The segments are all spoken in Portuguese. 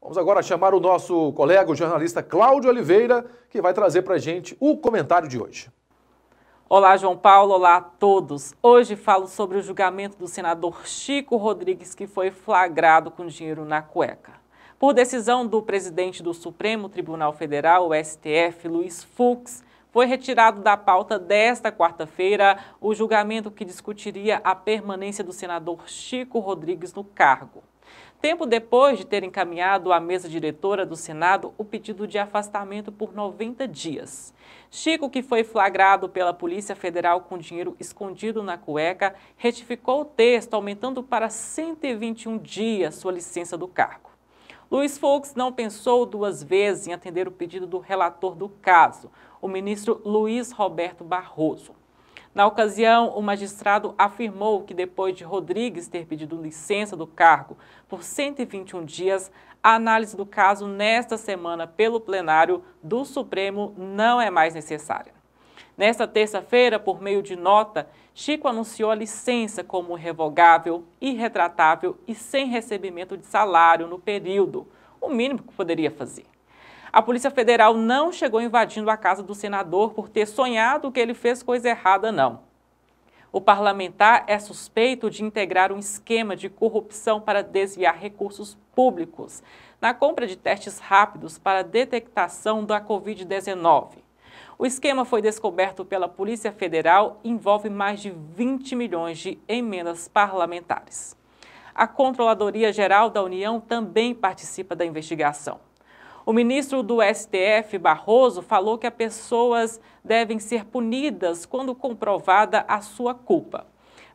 Vamos agora chamar o nosso colega, o jornalista Cláudio Oliveira, que vai trazer para a gente o comentário de hoje. Olá, João Paulo. Olá a todos. Hoje falo sobre o julgamento do senador Chico Rodrigues, que foi flagrado com dinheiro na cueca. Por decisão do presidente do Supremo Tribunal Federal, o STF, Luiz Fux, foi retirado da pauta desta quarta-feira o julgamento que discutiria a permanência do senador Chico Rodrigues no cargo. Tempo depois de ter encaminhado à mesa diretora do Senado o pedido de afastamento por 90 dias. Chico, que foi flagrado pela Polícia Federal com dinheiro escondido na cueca, retificou o texto, aumentando para 121 dias sua licença do cargo. Luiz Fux não pensou duas vezes em atender o pedido do relator do caso, o ministro Luiz Roberto Barroso. Na ocasião, o magistrado afirmou que depois de Rodrigues ter pedido licença do cargo por 121 dias, a análise do caso nesta semana pelo plenário do Supremo não é mais necessária. Nesta terça-feira, por meio de nota, Chico anunciou a licença como revogável, irretratável e sem recebimento de salário no período, o mínimo que poderia fazer. A Polícia Federal não chegou invadindo a casa do senador por ter sonhado que ele fez coisa errada, não. O parlamentar é suspeito de integrar um esquema de corrupção para desviar recursos públicos na compra de testes rápidos para detectação da Covid-19. O esquema foi descoberto pela Polícia Federal e envolve mais de 20 milhões de emendas parlamentares. A Controladoria Geral da União também participa da investigação. O ministro do STF, Barroso, falou que as pessoas devem ser punidas quando comprovada a sua culpa.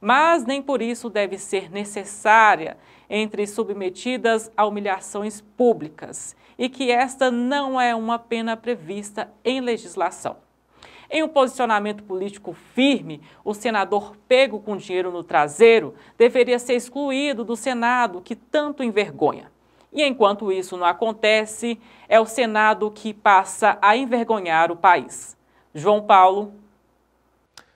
Mas nem por isso deve ser necessária entre submetidas a humilhações públicas e que esta não é uma pena prevista em legislação. Em um posicionamento político firme, o senador pego com dinheiro no traseiro deveria ser excluído do Senado, que tanto envergonha. E enquanto isso não acontece, é o Senado que passa a envergonhar o país. João Paulo.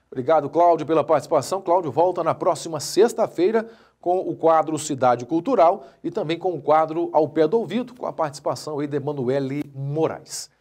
Obrigado, Cláudio, pela participação. Cláudio volta na próxima sexta-feira com o quadro Cidade Cultural e também com o quadro Ao Pé do Ouvido, com a participação aí de Emanuele Moraes.